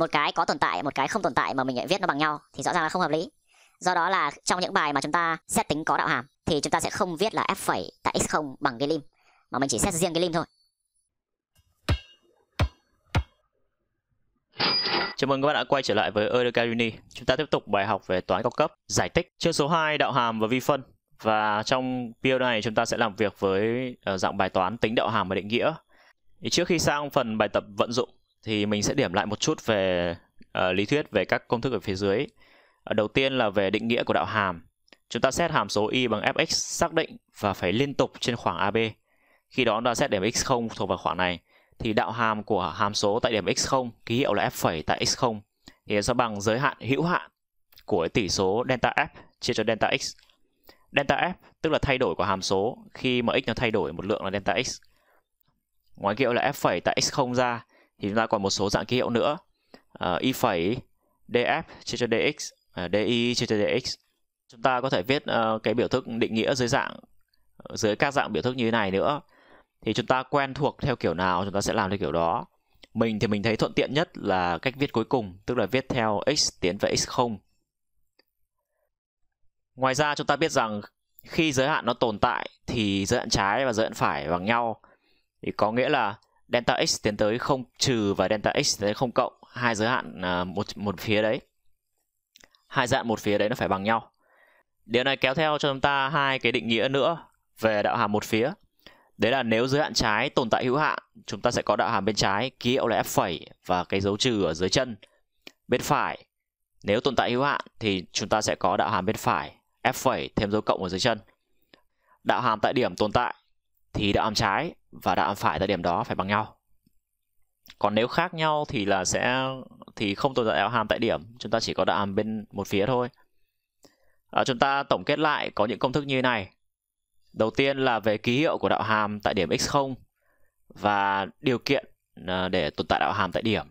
một cái có tồn tại một cái không tồn tại mà mình lại viết nó bằng nhau thì rõ ràng là không hợp lý do đó là trong những bài mà chúng ta xét tính có đạo hàm thì chúng ta sẽ không viết là f phẩy tại x0 bằng cái lim mà mình chỉ xét riêng cái lim thôi Chào mừng các bạn đã quay trở lại với Eureka Uni. Chúng ta tiếp tục bài học về toán cao cấp, giải tích, chương số 2 đạo hàm và vi phân. Và trong video này chúng ta sẽ làm việc với ờ, dạng bài toán tính đạo hàm và định nghĩa. Thì trước khi sang phần bài tập vận dụng thì mình sẽ điểm lại một chút về uh, lý thuyết về các công thức ở phía dưới. Uh, đầu tiên là về định nghĩa của đạo hàm. Chúng ta xét hàm số y bằng fx xác định và phải liên tục trên khoảng AB. Khi đó ta xét điểm x0 thuộc vào khoảng này thì đạo hàm của hàm số tại điểm x0 ký hiệu là f' phẩy tại x0 thì sẽ bằng giới hạn hữu hạn của tỷ số delta f chia cho delta x. Delta f tức là thay đổi của hàm số khi mà x nó thay đổi một lượng là delta x. Ngoài kia là f' phẩy tại x0 ra thì chúng ta còn một số dạng ký hiệu nữa uh, y phẩy df chia cho dx uh, ờ, di chia cho dx chúng ta có thể viết uh, cái biểu thức định nghĩa dưới dạng dưới các dạng biểu thức như thế này nữa thì chúng ta quen thuộc theo kiểu nào chúng ta sẽ làm theo kiểu đó mình thì mình thấy thuận tiện nhất là cách viết cuối cùng tức là viết theo x tiến về x0 ngoài ra chúng ta biết rằng khi giới hạn nó tồn tại thì giới hạn trái và giới hạn phải bằng nhau thì có nghĩa là delta x tiến tới không trừ và delta x tiến tới không cộng hai giới hạn à, một một phía đấy hai dạng một phía đấy nó phải bằng nhau điều này kéo theo cho chúng ta hai cái định nghĩa nữa về đạo hàm một phía đấy là nếu giới hạn trái tồn tại hữu hạn chúng ta sẽ có đạo hàm bên trái ký hiệu là f phẩy và cái dấu trừ ở dưới chân bên phải nếu tồn tại hữu hạn thì chúng ta sẽ có đạo hàm bên phải f phẩy thêm dấu cộng ở dưới chân đạo hàm tại điểm tồn tại thì đạo ám trái và đạo ám phải tại điểm đó phải bằng nhau còn nếu khác nhau thì là sẽ thì không tồn tại đạo hàm tại điểm chúng ta chỉ có đạo hàm bên một phía thôi à, chúng ta tổng kết lại có những công thức như này đầu tiên là về ký hiệu của đạo hàm tại điểm x0 và điều kiện à, để tồn tại đạo hàm tại điểm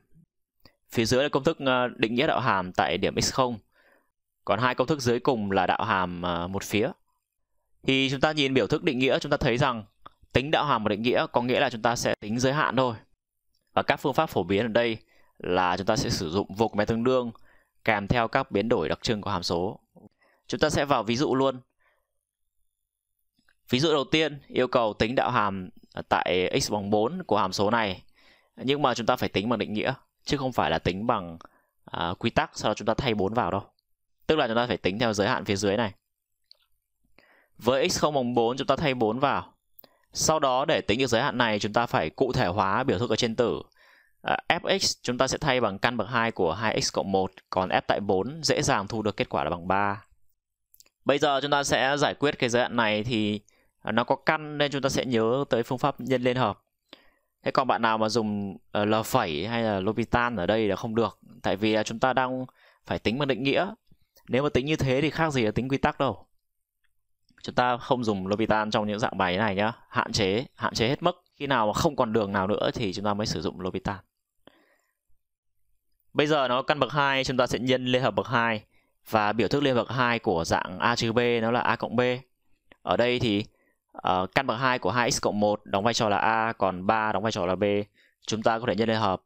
phía dưới là công thức à, định nghĩa đạo hàm tại điểm x0 còn hai công thức dưới cùng là đạo hàm à, một phía thì chúng ta nhìn biểu thức định nghĩa chúng ta thấy rằng tính đạo hàm của định nghĩa có nghĩa là chúng ta sẽ tính giới hạn thôi và các phương pháp phổ biến ở đây là chúng ta sẽ sử dụng vô cùng tương đương kèm theo các biến đổi đặc trưng của hàm số chúng ta sẽ vào ví dụ luôn ví dụ đầu tiên yêu cầu tính đạo hàm tại x bằng 4 của hàm số này nhưng mà chúng ta phải tính bằng định nghĩa chứ không phải là tính bằng à, quy tắc sau đó chúng ta thay 4 vào đâu tức là chúng ta phải tính theo giới hạn phía dưới này với x không bằng 4 chúng ta thay 4 vào sau đó để tính được giới hạn này chúng ta phải cụ thể hóa biểu thức ở trên tử. À, fx chúng ta sẽ thay bằng căn bậc 2 của 2x cộng 1, còn f tại 4 dễ dàng thu được kết quả là bằng 3. Bây giờ chúng ta sẽ giải quyết cái giới hạn này thì nó có căn nên chúng ta sẽ nhớ tới phương pháp nhân liên hợp. Thế còn bạn nào mà dùng ờ, L phẩy hay là L'Hopital ở đây là không được Tại vì là chúng ta đang phải tính bằng định nghĩa Nếu mà tính như thế thì khác gì là tính quy tắc đâu chúng ta không dùng Lovitan trong những dạng bài này nhá hạn chế hạn chế hết mức khi nào mà không còn đường nào nữa thì chúng ta mới sử dụng Lovitan bây giờ nó căn bậc 2 chúng ta sẽ nhân liên hợp bậc 2 và biểu thức liên hợp bậc 2 của dạng A trừ B nó là A cộng B ở đây thì uh, căn bậc 2 của 2x cộng 1 đóng vai trò là A còn 3 đóng vai trò là B chúng ta có thể nhân liên hợp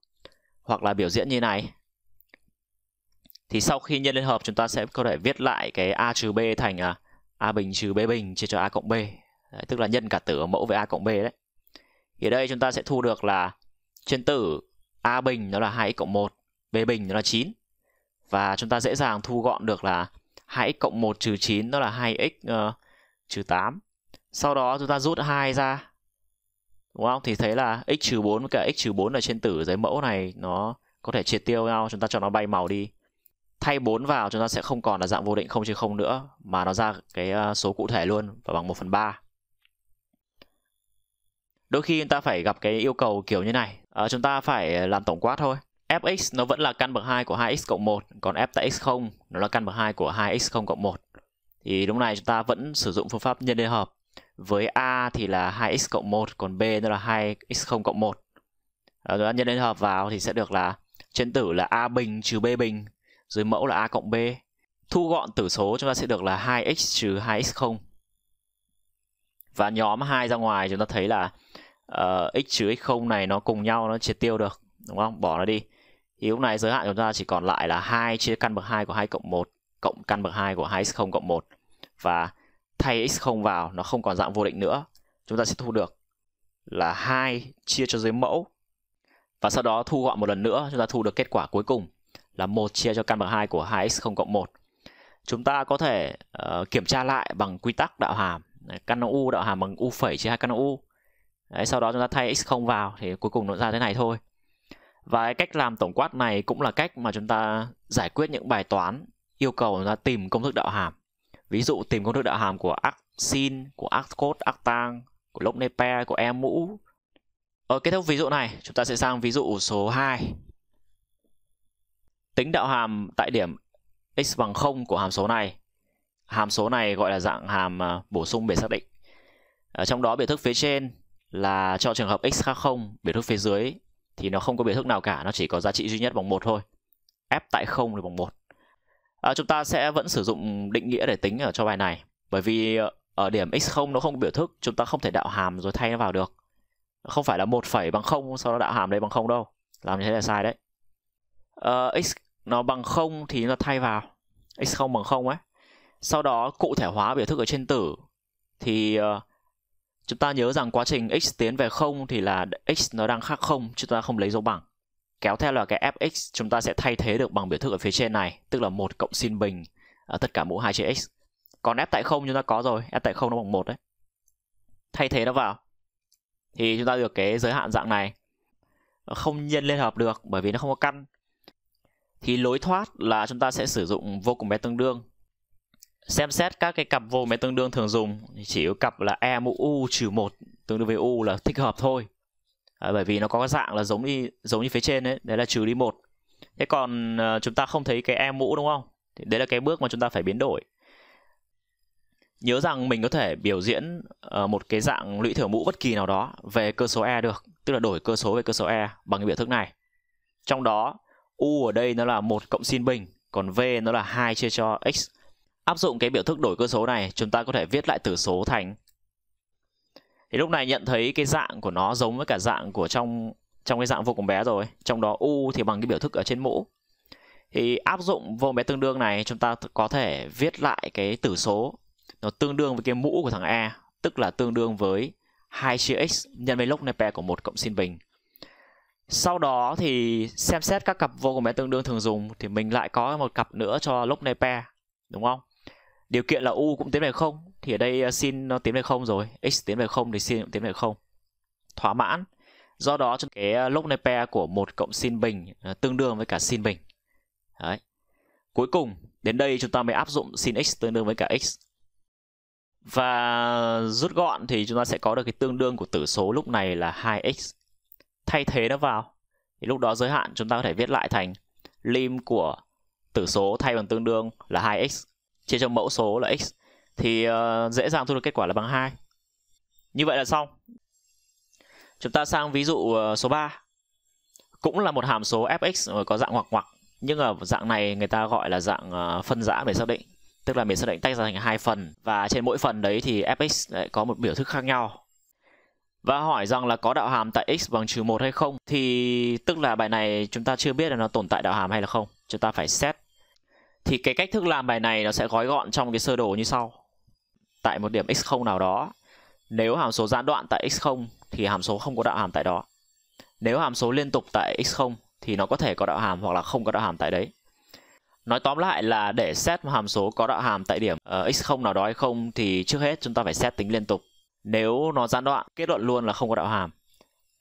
hoặc là biểu diễn như này thì sau khi nhân liên hợp chúng ta sẽ có thể viết lại cái A trừ B thành à, a bình trừ b bình chia cho a cộng b đấy, tức là nhân cả tử ở mẫu với a cộng b đấy thì ở đây chúng ta sẽ thu được là trên tử a bình nó là 2x cộng 1 b bình nó là 9 và chúng ta dễ dàng thu gọn được là 2x cộng 1 trừ 9 nó là 2x uh, ờ, trừ 8 sau đó chúng ta rút 2 ra đúng không thì thấy là x trừ 4 với cả x trừ 4 ở trên tử dưới mẫu này nó có thể triệt tiêu nhau chúng ta cho nó bay màu đi thay 4 vào chúng ta sẽ không còn là dạng vô định 0 trên 0 nữa mà nó ra cái ờ, số cụ thể luôn và bằng 1 phần 3. Đôi khi chúng ta phải gặp cái yêu cầu kiểu như này, à, chúng ta phải làm tổng quát thôi. fx nó vẫn là căn bậc 2 của 2x cộng 1, còn f tại x0 nó là căn bậc 2 của 2x0 cộng 1. Thì lúc này chúng ta vẫn sử dụng phương pháp nhân liên hợp. Với a thì là 2x cộng 1, còn b nó là 2x0 cộng 1. À, ờ, chúng ta nhân liên hợp vào thì sẽ được là trên tử là a bình trừ b bình dưới mẫu là a cộng b. Thu gọn tử số chúng ta sẽ được là 2x trừ 2x0. Và nhóm 2 ra ngoài chúng ta thấy là uh, x trừ x0 này nó cùng nhau nó triệt tiêu được, đúng không? Bỏ nó đi. Thì lúc này giới hạn chúng ta chỉ còn lại là 2 chia căn bậc 2 của 2 cộng 1 cộng căn bậc 2 của 2x0 cộng 1 và thay x0 vào nó không còn dạng vô định nữa. Chúng ta sẽ thu được là 2 chia cho dưới mẫu và sau đó thu gọn một lần nữa chúng ta thu được kết quả cuối cùng là 1 chia cho căn bậc 2 của 2x0 cộng 1. Chúng ta có thể uh, kiểm tra lại bằng quy tắc đạo hàm. Căn u đạo hàm bằng u phẩy chia 2 căn u. Đấy, sau đó chúng ta thay x0 vào thì cuối cùng nó ra thế này thôi. Và cái cách làm tổng quát này cũng là cách mà chúng ta giải quyết những bài toán yêu cầu chúng ta tìm công thức đạo hàm. Ví dụ tìm công thức đạo hàm của arc sin, của arc cos, arc tang, của log nepe, của em mũ. Ở cái theo ví dụ này, chúng ta sẽ sang ví dụ số 2. Tính đạo hàm tại điểm x bằng 0 của hàm số này. Hàm số này gọi là dạng hàm à, bổ sung để xác định. Ở trong đó biểu thức phía trên là cho trường hợp x khác 0, biểu thức phía dưới thì nó không có biểu thức nào cả, nó chỉ có giá trị duy nhất bằng một thôi. F tại 0 là bằng 1. À, chúng ta sẽ vẫn sử dụng định nghĩa để tính ở cho bài này bởi vì ở điểm x0 nó không có biểu thức, chúng ta không thể đạo hàm rồi thay nó vào được. Không phải là 1, bằng 0 sau đó đạo hàm đây bằng 0 đâu. Làm như thế là sai đấy uh, x nó bằng 0 thì nó thay vào x0 bằng 0 ấy. Sau đó cụ thể hóa biểu thức ở trên tử thì uh, chúng ta nhớ rằng quá trình x tiến về 0 thì là x nó đang khác 0, chúng ta không lấy dấu bằng. Kéo theo là cái fx chúng ta sẽ thay thế được bằng biểu thức ở phía trên này, tức là 1 cộng sin bình ở ờ, tất cả mũ 2 trên x. Còn f tại 0 chúng ta có rồi, f tại 0 nó bằng 1 đấy. Thay thế nó vào. Thì chúng ta được cái giới hạn dạng này. Không nhân liên hợp được bởi vì nó không có căn thì lối thoát là chúng ta sẽ sử dụng vô cùng bé tương đương xem xét các cái cặp vô bé tương đương thường dùng thì chỉ có cặp là e mũ u trừ một tương đương với u là thích hợp thôi à, bởi vì nó có dạng là giống như giống như phía trên đấy đấy là trừ đi một thế còn uh, chúng ta không thấy cái e mũ đúng không thì đấy là cái bước mà chúng ta phải biến đổi nhớ rằng mình có thể biểu diễn uh, một cái dạng lũy thừa mũ bất kỳ nào đó về cơ số e được tức là đổi cơ số về cơ số e bằng cái biểu thức này trong đó u ở đây nó là một cộng sin bình còn v nó là hai chia cho x áp dụng cái biểu thức đổi cơ số này chúng ta có thể viết lại tử số thành thì lúc này nhận thấy cái dạng của nó giống với cả dạng của trong trong cái dạng vô cùng bé rồi trong đó u thì bằng cái biểu thức ở trên mũ thì áp dụng vô bé tương đương này chúng ta có thể viết lại cái tử số nó tương đương với cái mũ của thằng e tức là tương đương với 2 chia x nhân với log nepe của một cộng sin bình sau đó thì xem xét các cặp vô cùng bé tương đương thường dùng thì mình lại có một cặp nữa cho lúc này pair đúng không điều kiện là u cũng tiến về không thì ở đây sin ờ, nó tiến về không rồi x tiến về không thì sin cũng tiến về không thỏa mãn do đó cho cái ờ, lúc này pair của một cộng sin bình ờ, tương đương với cả sin bình đấy cuối cùng đến đây chúng ta mới áp dụng sin x tương đương với cả x và rút gọn thì chúng ta sẽ có được cái tương đương của tử số lúc này là 2x thay thế nó vào thì lúc đó giới hạn chúng ta có thể viết lại thành lim của tử số thay bằng tương đương là 2x chia cho mẫu số là x thì uh, dễ dàng thu được kết quả là bằng 2. Như vậy là xong. Chúng ta sang ví dụ uh, số 3. Cũng là một hàm số fx có dạng ngoặc ngoặc, nhưng ở dạng này người ta gọi là dạng uh, phân giã để xác định, tức là mình xác định tách ra thành hai phần và trên mỗi phần đấy thì fx lại có một biểu thức khác nhau và hỏi rằng là có đạo hàm tại x bằng trừ 1 hay không thì tức là bài này chúng ta chưa biết là nó tồn tại đạo hàm hay là không. Chúng ta phải xét. Thì cái cách thức làm bài này nó sẽ gói gọn trong cái sơ đồ như sau. Tại một điểm x0 nào đó, nếu hàm số gián đoạn tại x0 thì hàm số không có đạo hàm tại đó. Nếu hàm số liên tục tại x0 thì nó có thể có đạo hàm hoặc là không có đạo hàm tại đấy. Nói tóm lại là để xét hàm số có đạo hàm tại điểm ờ, x0 nào đó hay không thì trước hết chúng ta phải xét tính liên tục nếu nó gián đoạn, kết luận luôn là không có đạo hàm.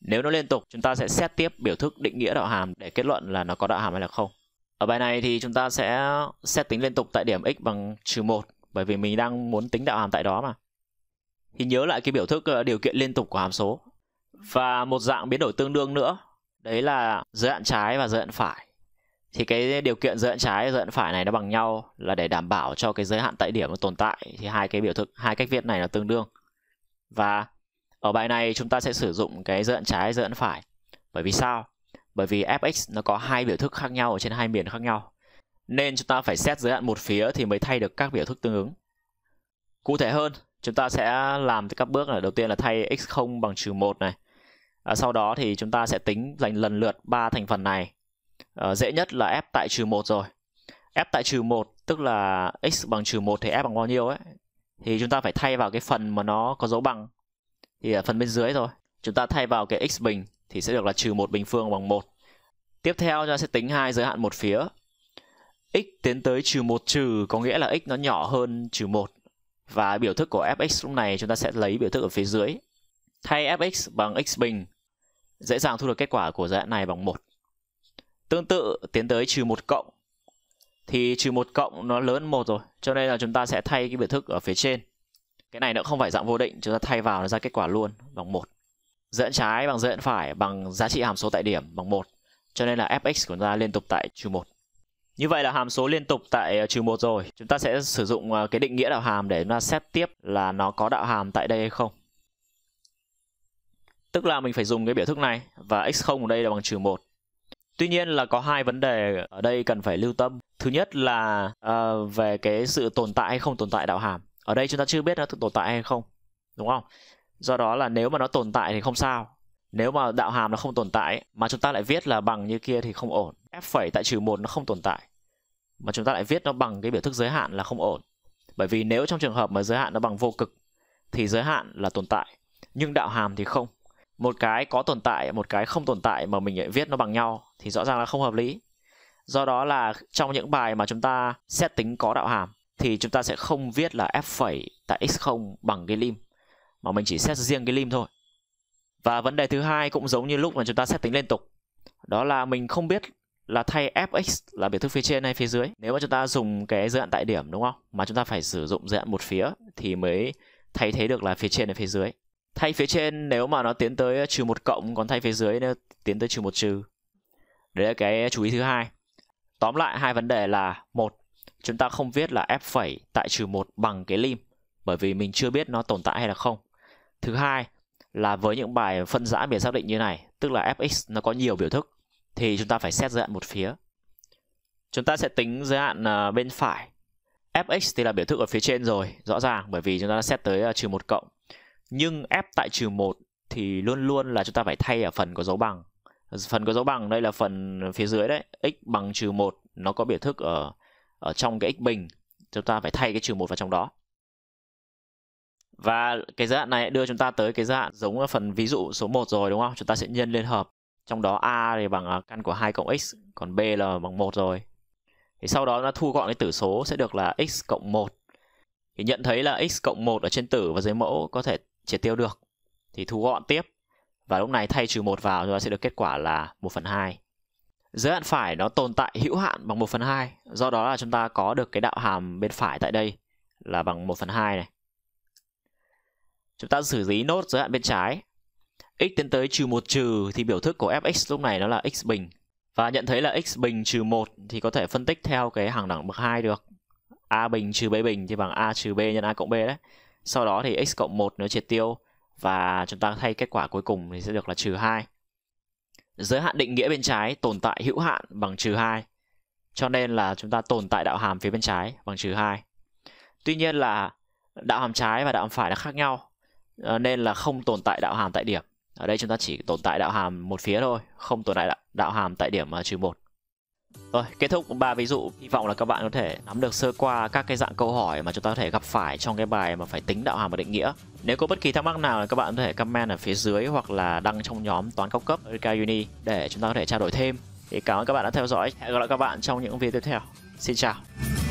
Nếu nó liên tục, chúng ta sẽ xét tiếp biểu thức định nghĩa đạo hàm để kết luận là nó có đạo hàm hay là không. Ở bài này thì chúng ta sẽ xét tính liên tục tại điểm x bằng trừ một bởi vì mình đang muốn tính đạo hàm tại đó mà. Thì nhớ lại cái biểu thức ờ, điều kiện liên tục của hàm số. Và một dạng biến đổi tương đương nữa, đấy là giới hạn trái và giới hạn phải. Thì cái điều kiện giới hạn trái và giới hạn phải này nó bằng nhau là để đảm bảo cho cái giới hạn tại điểm nó tồn tại thì hai cái biểu thức hai cách viết này là tương đương. Và ở bài này chúng ta sẽ sử dụng cái giận trái giận phải. Bởi vì sao? Bởi vì fx nó có hai biểu thức khác nhau ở trên hai miền khác nhau. Nên chúng ta phải xét giới hạn một phía thì mới thay được các biểu thức tương ứng. Cụ thể hơn, chúng ta sẽ làm các bước là đầu tiên là thay x0 bằng trừ 1 này. À, sau đó thì chúng ta sẽ tính dành lần lượt ba thành phần này. À, dễ nhất là f tại trừ 1 rồi. f tại trừ 1 tức là x bằng trừ 1 thì f bằng bao nhiêu ấy thì chúng ta phải thay vào cái phần mà nó có dấu bằng thì ở phần bên dưới thôi chúng ta thay vào cái x bình thì sẽ được là trừ một bình phương bằng một tiếp theo chúng ta sẽ tính hai giới hạn một phía x tiến tới trừ một trừ có nghĩa là x nó nhỏ hơn trừ một và biểu thức của fx lúc này chúng ta sẽ lấy biểu thức ở phía dưới thay fx bằng x bình dễ dàng thu được kết quả của giới hạn này bằng một tương tự tiến tới trừ một cộng thì trừ một cộng nó lớn một rồi cho nên là chúng ta sẽ thay cái biểu thức ở phía trên cái này nó không phải dạng vô định chúng ta thay vào nó ra kết quả luôn bằng một dẫn trái bằng dẫn phải bằng giá trị hàm số tại điểm bằng một cho nên là fx của chúng ta liên tục tại trừ một như vậy là hàm số liên tục tại ờ, trừ một rồi chúng ta sẽ sử dụng ờ, cái định nghĩa đạo hàm để chúng ta xét tiếp là nó có đạo hàm tại đây hay không tức là mình phải dùng cái biểu thức này và x0 ở đây là bằng trừ một Tuy nhiên là có hai vấn đề ở đây cần phải lưu tâm thứ nhất là uh, về cái sự tồn tại hay không tồn tại đạo hàm ở đây chúng ta chưa biết nó tồn tại hay không đúng không do đó là nếu mà nó tồn tại thì không sao nếu mà đạo hàm nó không tồn tại mà chúng ta lại viết là bằng như kia thì không ổn f phẩy tại trừ một nó không tồn tại mà chúng ta lại viết nó bằng cái biểu thức giới hạn là không ổn bởi vì nếu trong trường hợp mà giới hạn nó bằng vô cực thì giới hạn là tồn tại nhưng đạo hàm thì không một cái có tồn tại một cái không tồn tại mà mình lại viết nó bằng nhau thì rõ ràng là không hợp lý do đó là trong những bài mà chúng ta xét tính có đạo hàm thì chúng ta sẽ không viết là f phẩy tại x0 bằng cái lim mà mình chỉ xét riêng cái lim thôi và vấn đề thứ hai cũng giống như lúc mà chúng ta xét tính liên tục đó là mình không biết là thay fx là biểu thức phía trên hay phía dưới nếu mà chúng ta dùng cái giới hạn tại điểm đúng không mà chúng ta phải sử dụng giới hạn một phía thì mới thay thế được là phía trên hay phía dưới thay phía trên nếu mà nó tiến tới trừ một cộng còn thay phía dưới nó tiến tới trừ một trừ đấy là cái chú ý thứ hai Tóm lại hai vấn đề là một chúng ta không viết là f phẩy tại trừ 1 bằng cái lim bởi vì mình chưa biết nó tồn tại hay là không. Thứ hai là với những bài phân giã biệt xác định như này, tức là fx nó có nhiều biểu thức thì chúng ta phải xét giới hạn một phía. Chúng ta sẽ tính giới hạn à, bên phải. fx thì là biểu thức ở phía trên rồi, rõ ràng bởi vì chúng ta đã xét tới à, trừ 1 cộng. Nhưng f tại trừ 1 thì luôn luôn là chúng ta phải thay ở phần có dấu bằng phần có dấu bằng đây là phần phía dưới đấy x bằng trừ một nó có biểu thức ở ở trong cái x bình chúng ta phải thay cái trừ một vào trong đó và cái giới hạn này đưa chúng ta tới cái giới hạn giống ở phần ví dụ số 1 rồi đúng không chúng ta sẽ nhân liên hợp trong đó a thì bằng à, căn của 2 cộng x còn b là bằng một rồi thì sau đó nó thu gọn cái tử số sẽ được là x cộng 1 thì nhận thấy là x cộng 1 ở trên tử và dưới mẫu có thể triệt tiêu được thì thu gọn tiếp và lúc này thay trừ một vào chúng ta sẽ được kết quả là 1 phần 2. Giới hạn phải nó tồn tại hữu hạn bằng 1 phần 2, do đó là chúng ta có được cái đạo hàm bên phải tại đây là bằng 1 phần 2 này. Chúng ta xử lý nốt giới hạn bên trái. x tiến tới trừ 1 trừ thì biểu thức của fx lúc này nó là x bình. Và nhận thấy là x bình trừ 1 thì có thể phân tích theo cái hàng đẳng bậc 2 được. a bình trừ b bình thì bằng a trừ b nhân a cộng b đấy. Sau đó thì x cộng 1 nó triệt tiêu và chúng ta thay kết quả cuối cùng thì sẽ được là trừ 2. Giới hạn định nghĩa bên trái tồn tại hữu hạn bằng trừ 2. Cho nên là chúng ta tồn tại đạo hàm phía bên trái bằng trừ 2. Tuy nhiên là đạo hàm trái và đạo hàm phải là khác nhau ờ, nên là không tồn tại đạo hàm tại điểm. Ở đây chúng ta chỉ tồn tại đạo hàm một phía thôi, không tồn tại đạo, đạo hàm tại điểm ờ, trừ 1. Rồi, kết thúc ba ví dụ, hy vọng là các bạn có thể nắm được sơ qua các cái dạng câu hỏi mà chúng ta có thể gặp phải trong cái bài mà phải tính đạo hàm và định nghĩa. Nếu có bất kỳ thắc mắc nào thì các bạn có thể comment ở phía dưới hoặc là đăng trong nhóm toán cao cấp Erika Uni để chúng ta có thể trao đổi thêm. Thì cảm ơn các bạn đã theo dõi. Hẹn gặp lại các bạn trong những video tiếp theo. Xin chào.